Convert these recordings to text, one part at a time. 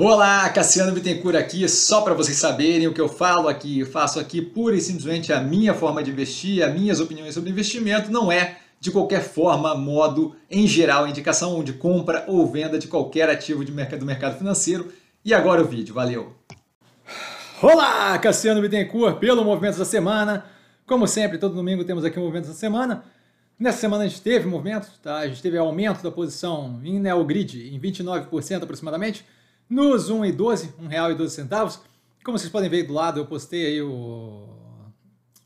Olá, Cassiano Bittencourt aqui, só para vocês saberem o que eu falo aqui, eu faço aqui pura e simplesmente a minha forma de investir, as minhas opiniões sobre investimento, não é de qualquer forma, modo, em geral, indicação de compra ou venda de qualquer ativo de mercado, do mercado financeiro. E agora o vídeo, valeu! Olá, Cassiano Bittencourt, pelo Movimento da Semana. Como sempre, todo domingo temos aqui o Movimento da Semana. Nessa semana a gente teve movimentos, tá? a gente teve aumento da posição em Neogrid em 29% aproximadamente, nos 1,12, R$ 1,12. Como vocês podem ver do lado, eu postei aí o,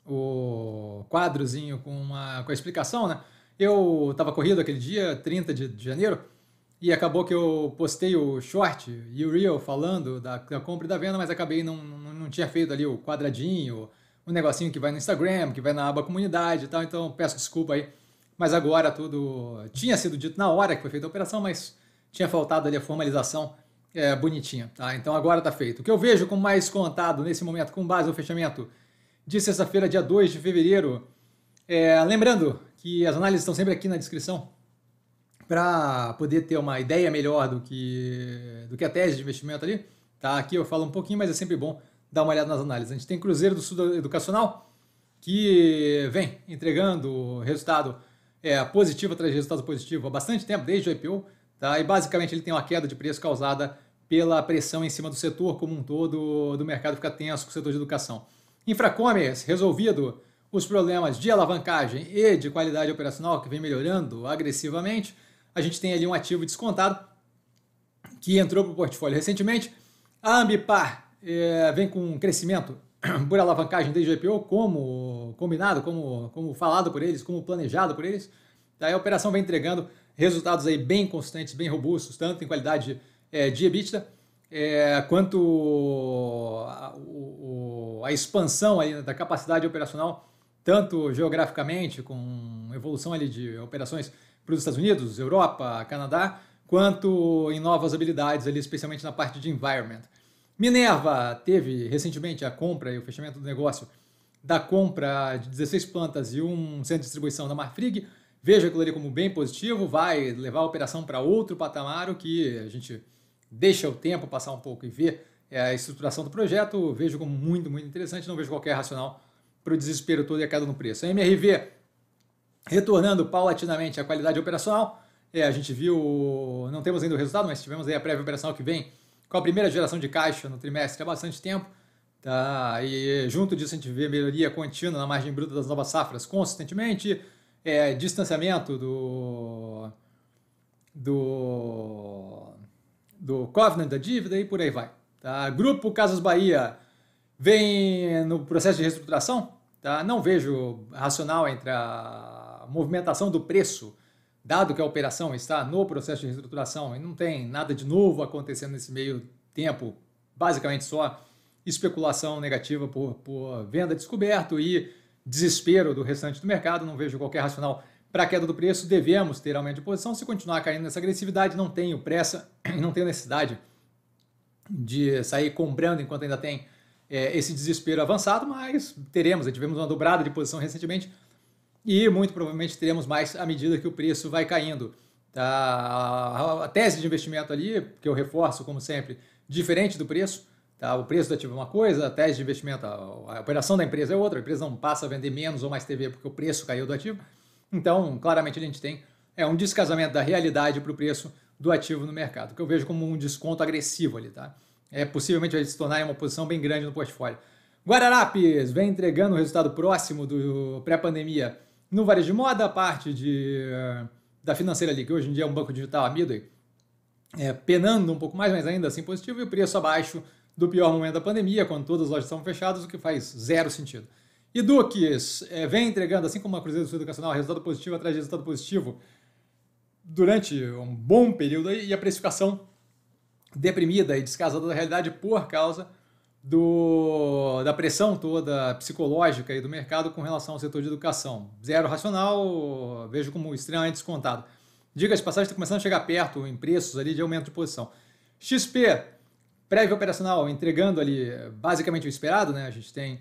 o quadrozinho com, uma, com a explicação, né? Eu estava corrido aquele dia, 30 de, janeiro, e acabou que eu postei o short e o reel falando da, da compra e da venda, mas acabei não, não, não tinha feito ali o quadradinho, o negocinho que vai no Instagram, que vai na aba comunidade e tal, então peço desculpa aí. Mas agora tudo tinha sido dito na hora que foi feita a operação, mas tinha faltado ali a formalização é, bonitinha. Tá? Então agora está feito. O que eu vejo com mais contado nesse momento, com base no fechamento de sexta-feira, dia 2 de fevereiro. É, lembrando que as análises estão sempre aqui na descrição para poder ter uma ideia melhor do que, do que a tese de investimento ali. Tá? Aqui eu falo um pouquinho, mas é sempre bom dar uma olhada nas análises. A gente tem Cruzeiro do Sul Educacional, que vem entregando resultado é, positivo atrás de resultado positivo há bastante tempo, desde o IPO. Tá? E basicamente ele tem uma queda de preço causada pela pressão em cima do setor como um todo, do mercado fica tenso com o setor de educação. Infracommerce, resolvido os problemas de alavancagem e de qualidade operacional que vem melhorando agressivamente, a gente tem ali um ativo descontado que entrou para o portfólio recentemente. A Ambipar é, vem com um crescimento por alavancagem desde o IPO, como combinado, como, como falado por eles, como planejado por eles. Daí tá? a operação vem entregando resultados aí bem constantes, bem robustos, tanto em qualidade é, de EBITDA, é, quanto a, o, a expansão aí da capacidade operacional, tanto geograficamente, com evolução ali de operações para os Estados Unidos, Europa, Canadá, quanto em novas habilidades ali, especialmente na parte de environment. Minerva teve recentemente a compra e o fechamento do negócio da compra de 16 plantas e um centro de distribuição da Marfrig, veja aquilo ali como bem positivo, vai levar a operação para outro patamar, o que a gente deixa o tempo passar um pouco e ver é, a estruturação do projeto, vejo como muito, muito interessante, não vejo qualquer racional para o desespero todo e a queda no preço. A MRV retornando paulatinamente à qualidade operacional, é, a gente viu, não temos ainda o resultado, mas tivemos aí a prévia operacional que vem com a primeira geração de caixa no trimestre há bastante tempo, tá? e junto disso a gente vê melhoria contínua na margem bruta das novas safras consistentemente, é, distanciamento do, do, do covenant da dívida e por aí vai. Tá? Grupo Casas Bahia vem no processo de reestruturação. Tá? Não vejo racional entre a movimentação do preço, dado que a operação está no processo de reestruturação e não tem nada de novo acontecendo nesse meio tempo, basicamente só especulação negativa por, por venda descoberto e desespero do restante do mercado, não vejo qualquer racional para a queda do preço, devemos ter aumento de posição. Se continuar caindo nessa agressividade, não tenho pressa e não tenho necessidade de sair comprando enquanto ainda tem é, esse desespero avançado, mas teremos, tivemos uma dobrada de posição recentemente e muito provavelmente teremos mais à medida que o preço vai caindo. Tá? A tese de investimento ali, que eu reforço como sempre, diferente do preço, Tá? O preço do ativo é uma coisa, a tese de investimento, a, a operação da empresa é outra, a empresa não passa a vender menos ou mais TV porque o preço caiu do ativo. Então, claramente a gente tem é um descasamento da realidade para o preço do ativo no mercado, que eu vejo como um desconto agressivo ali, tá? É, possivelmente vai se tornar uma posição bem grande no portfólio. Guararapes vem entregando o resultado próximo do pré-pandemia no varejo de moda, a parte de, eh, da financeira ali, que hoje em dia é um banco digital, a Midway, é, penando um pouco mais, mas ainda assim positivo, e o preço abaixo do pior momento da pandemia, quando todas as lojas estavam fechadas, o que faz zero sentido. E Duques é, vem entregando, assim como a Cruzeiro do Sul Educacional, resultado positivo atrás de resultado positivo durante um bom período aí, e a precificação deprimida e descasada da realidade por causa do, da pressão toda psicológica aí do mercado com relação ao setor de educação. Zero racional, vejo como extremamente descontado. Diga de passagem, está começando a chegar perto em preços ali de aumento de posição. XP prévio operacional entregando ali basicamente o esperado, né? A gente tem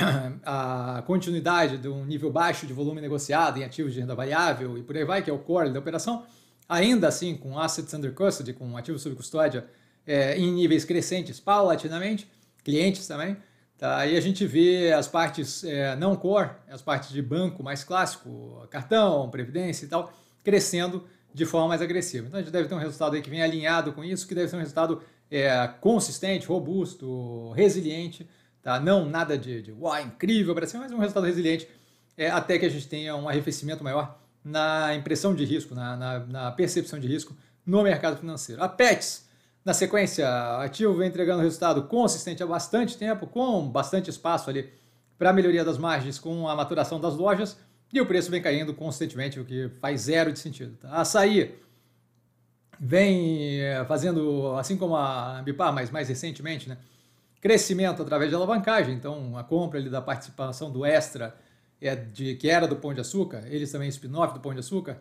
a continuidade de um nível baixo de volume negociado em ativos de renda variável e por aí vai, que é o core da operação, ainda assim com assets under custody, com ativos sob custódia é, em níveis crescentes paulatinamente, clientes também. Tá? E a gente vê as partes é, não core, as partes de banco mais clássico, cartão, previdência e tal, crescendo de forma mais agressiva. Então a gente deve ter um resultado aí que vem alinhado com isso, que deve ser um resultado é, consistente, robusto, resiliente, tá? Não nada de, de uau, incrível para cima, mas um resultado resiliente é, até que a gente tenha um arrefecimento maior na impressão de risco, na, na, na percepção de risco no mercado financeiro. A PETS, na sequência, ativo vem entregando resultado consistente há bastante tempo, com bastante espaço ali para melhoria das margens com a maturação das lojas e o preço vem caindo consistentemente, o que faz zero de sentido. Tá? Açaí, vem eh, fazendo, assim como a BIPAR mas mais recentemente, né? crescimento através de alavancagem. Então, a compra ali da participação do Extra, é de, que era do Pão de Açúcar, eles também spin-off do Pão de Açúcar,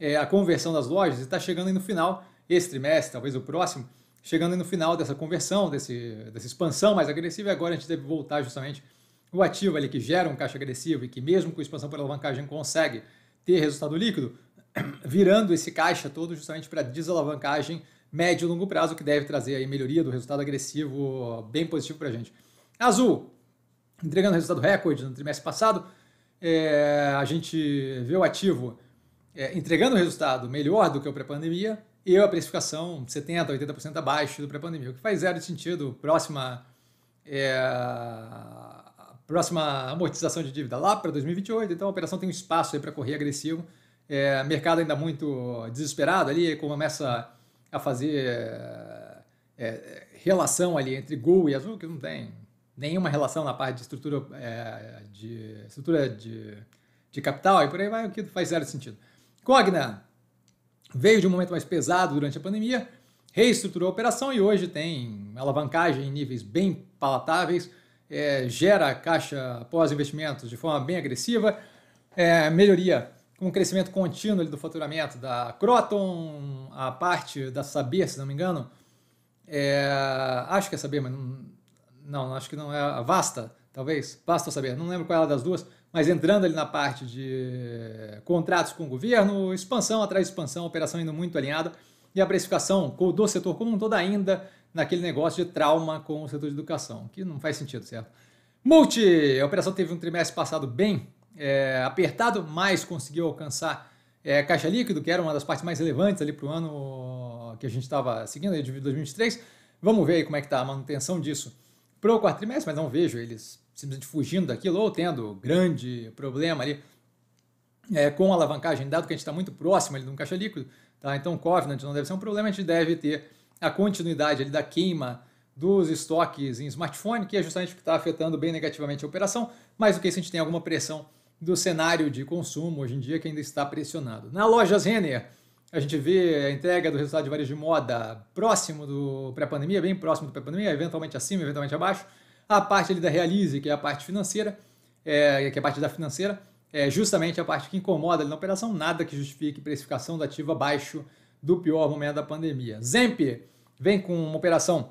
é a conversão das lojas, está chegando aí no final, esse trimestre, talvez o próximo, chegando aí no final dessa conversão, desse, dessa expansão mais agressiva, e agora a gente deve voltar justamente o ativo ali que gera um caixa agressivo e que mesmo com expansão por alavancagem consegue ter resultado líquido, virando esse caixa todo justamente para desalavancagem médio e longo prazo, que deve trazer aí melhoria do resultado agressivo bem positivo para a gente. Azul, entregando resultado recorde no trimestre passado, é, a gente vê o ativo é, entregando resultado melhor do que o pré-pandemia e a precificação 70%, 80% abaixo do pré-pandemia, o que faz zero sentido, próxima, é, próxima amortização de dívida lá para 2028, então a operação tem um espaço para correr agressivo, é, mercado ainda muito desesperado ali, começa a fazer é, relação ali entre Gol e Azul, que não tem nenhuma relação na parte de estrutura, é, de, estrutura de, de capital e por aí vai, o que faz zero sentido. Cogna veio de um momento mais pesado durante a pandemia, reestruturou a operação e hoje tem alavancagem em níveis bem palatáveis, é, gera caixa pós-investimentos de forma bem agressiva, é, melhoria com crescimento contínuo do faturamento da Croton, a parte da Saber, se não me engano. É, acho que é Saber, mas não, não, acho que não é a Vasta, talvez. Vasta ou Saber, não lembro qual é a das duas, mas entrando ali na parte de contratos com o governo, expansão atrás de expansão, operação indo muito alinhada e a precificação do setor como um todo ainda naquele negócio de trauma com o setor de educação, que não faz sentido, certo? Multi, a operação teve um trimestre passado bem é, apertado, mas conseguiu alcançar é, caixa líquido, que era uma das partes mais relevantes ali para o ano que a gente estava seguindo, de 2023. Vamos ver aí como é que está a manutenção disso para o quarto trimestre, mas não vejo eles simplesmente fugindo daquilo ou tendo grande problema ali é, com a alavancagem, dado que a gente está muito próximo ali de um caixa líquido, tá? então Covenant não deve ser um problema, a gente deve ter a continuidade ali da queima dos estoques em smartphone, que é justamente o que está afetando bem negativamente a operação, mais do que se a gente tem alguma pressão do cenário de consumo hoje em dia que ainda está pressionado. Na loja Renner, a gente vê a entrega do resultado de varejo de moda próximo do pré-pandemia, bem próximo do pré-pandemia, eventualmente acima, eventualmente abaixo. A parte ali da Realize, que é a parte financeira, é, que é a parte da financeira, é justamente a parte que incomoda ali na operação, nada que justifique precificação da ativa abaixo do pior momento da pandemia. Zemp vem com uma operação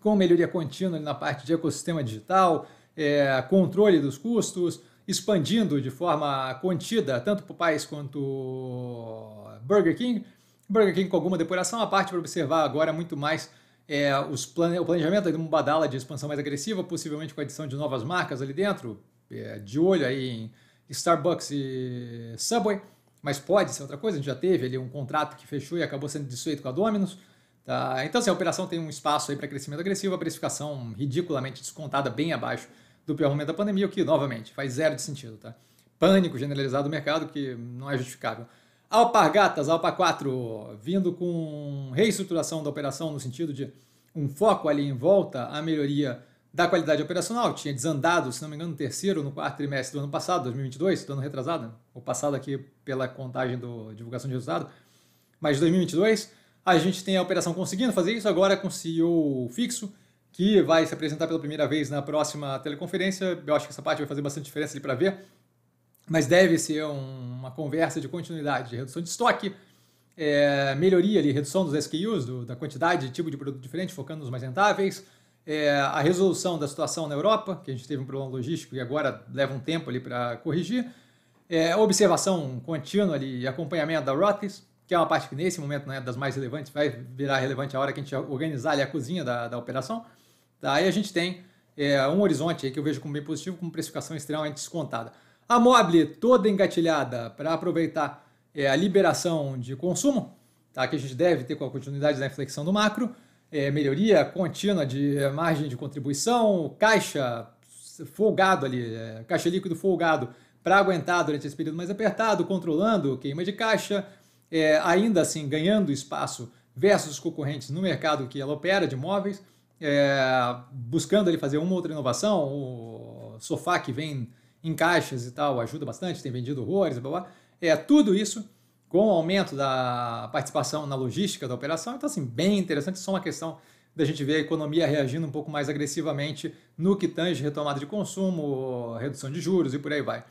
com melhoria contínua na parte de ecossistema digital, é, controle dos custos, expandindo de forma contida, tanto o pais quanto Burger King. Burger King com alguma depuração, a parte para observar agora é muito mais é, os plane o planejamento de uma badala de expansão mais agressiva, possivelmente com a adição de novas marcas ali dentro, é, de olho aí em Starbucks e Subway, mas pode ser outra coisa, a gente já teve ali um contrato que fechou e acabou sendo desfeito com a Domino's. Tá? Então, assim, a operação tem um espaço aí para crescimento agressivo, a precificação ridiculamente descontada bem abaixo do momento da pandemia, o que, novamente, faz zero de sentido, tá? Pânico generalizado do mercado, que não é justificável. Alpargatas, Alpa 4, vindo com reestruturação da operação no sentido de um foco ali em volta à melhoria da qualidade operacional. Tinha desandado, se não me engano, no terceiro, no quarto trimestre do ano passado, 2022, do ano retrasado, ou passado aqui pela contagem do divulgação de resultado, mas 2022, a gente tem a operação conseguindo fazer isso agora com CEO fixo, que vai se apresentar pela primeira vez na próxima teleconferência. Eu acho que essa parte vai fazer bastante diferença ali para ver, mas deve ser uma conversa de continuidade, de redução de estoque, é, melhoria ali, redução dos SKUs, do, da quantidade, tipo de produto diferente, focando nos mais rentáveis, é, a resolução da situação na Europa, que a gente teve um problema logístico e agora leva um tempo ali para corrigir, é, observação contínua ali e acompanhamento da Rothes, que é uma parte que nesse momento não é das mais relevantes, vai virar relevante a hora que a gente organizar ali a cozinha da, da operação, Aí a gente tem é, um horizonte que eu vejo como bem positivo, com precificação extremamente descontada. A Mobile toda engatilhada para aproveitar é, a liberação de consumo, tá? que a gente deve ter com a continuidade da inflexão do macro, é, melhoria contínua de é, margem de contribuição, caixa folgado ali, é, caixa líquido folgado para aguentar durante esse período mais apertado, controlando queima de caixa, é, ainda assim ganhando espaço versus concorrentes no mercado que ela opera de imóveis é, buscando ali fazer uma outra inovação, o sofá que vem em caixas e tal ajuda bastante, tem vendido horrores, blá, blá. É, tudo isso com o aumento da participação na logística da operação. Então, assim, bem interessante, só uma questão da gente ver a economia reagindo um pouco mais agressivamente no que tange retomada de consumo, redução de juros e por aí vai.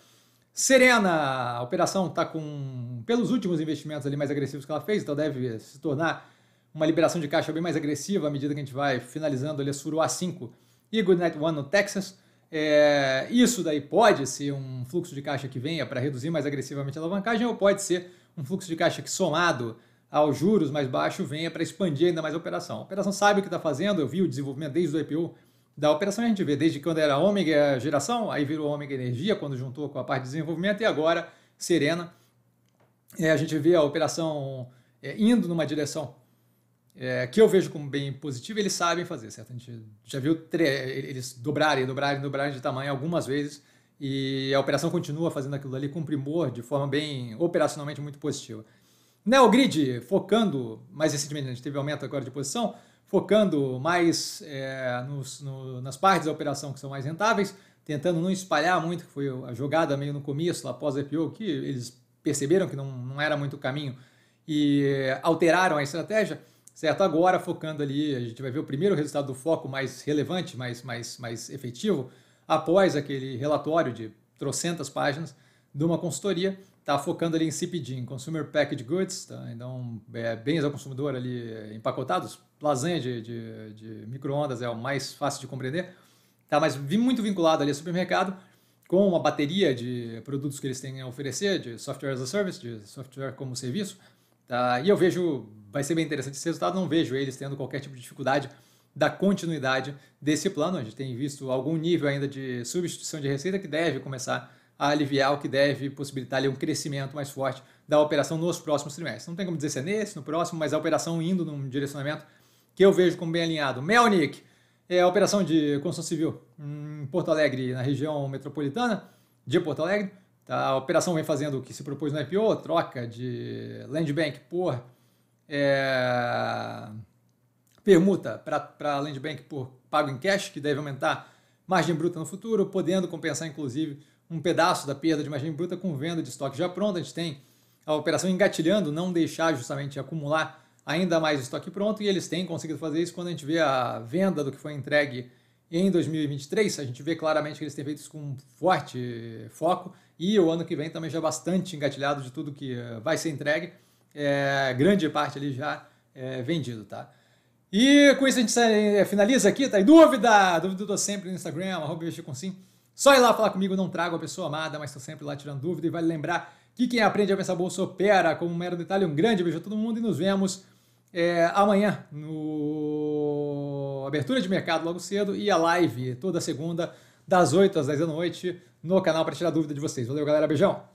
Serena, a operação está com, pelos últimos investimentos ali mais agressivos que ela fez, então deve se tornar uma liberação de caixa bem mais agressiva à medida que a gente vai finalizando ali a Suru A5 e Goodnight One no Texas. É, isso daí pode ser um fluxo de caixa que venha para reduzir mais agressivamente a alavancagem ou pode ser um fluxo de caixa que somado aos juros mais baixos venha para expandir ainda mais a operação. A operação sabe o que está fazendo, eu vi o desenvolvimento desde o IPO da operação, a gente vê desde quando era Ômega Geração, aí virou Ômega Energia quando juntou com a parte de desenvolvimento e agora Serena. É, a gente vê a operação é, indo numa direção é, que eu vejo como bem positivo, eles sabem fazer, certo? A gente já viu eles dobrarem, dobrarem, dobrarem de tamanho algumas vezes e a operação continua fazendo aquilo ali com primor, de forma bem operacionalmente muito positiva. Neogrid focando, mais recentemente a gente teve aumento agora de posição, focando mais é, nos, no, nas partes da operação que são mais rentáveis, tentando não espalhar muito, que foi a jogada meio no começo, lá após a IPO, que eles perceberam que não, não era muito o caminho e alteraram a estratégia Certo? Agora, focando ali, a gente vai ver o primeiro resultado do foco mais relevante, mais, mais, mais efetivo, após aquele relatório de trocentas páginas de uma consultoria, está focando ali em CPG, em Consumer Packaged Goods, tá? então é, bens ao consumidor ali é, empacotados, lasanha de, de, de micro-ondas é o mais fácil de compreender, tá? mas muito vinculado ali ao supermercado, com uma bateria de produtos que eles têm a oferecer, de software as a service, de software como serviço, tá? e eu vejo vai ser bem interessante esse resultado. Não vejo eles tendo qualquer tipo de dificuldade da continuidade desse plano. A gente tem visto algum nível ainda de substituição de receita que deve começar a aliviar, o que deve possibilitar ali, um crescimento mais forte da operação nos próximos trimestres. Não tem como dizer se é nesse, no próximo, mas a operação indo num direcionamento que eu vejo como bem alinhado. Melnick, é a operação de construção civil em Porto Alegre, na região metropolitana de Porto Alegre. Tá, a operação vem fazendo o que se propôs no IPO, troca de land bank por é, permuta para a Land Bank por pago em cash, que deve aumentar margem bruta no futuro, podendo compensar inclusive um pedaço da perda de margem bruta com venda de estoque já pronto. A gente tem a operação engatilhando, não deixar justamente acumular ainda mais estoque pronto, e eles têm conseguido fazer isso quando a gente vê a venda do que foi entregue em 2023. A gente vê claramente que eles têm feito isso com um forte foco, e o ano que vem também já bastante engatilhado de tudo que eh, vai ser entregue é, grande parte ali já é, vendido, tá? E com isso a gente é, finaliza aqui, tá? E dúvida? Dúvida eu tô sempre no Instagram, arroba com sim. Só ir lá falar comigo, não trago a pessoa amada, mas tô sempre lá tirando dúvida. E vale lembrar que quem aprende a pensar bolsa opera como um mero detalhe. Um grande beijo a todo mundo e nos vemos é, amanhã no Abertura de Mercado logo cedo e a live toda segunda das 8 às 10 da noite no canal para tirar dúvida de vocês. Valeu, galera. Beijão!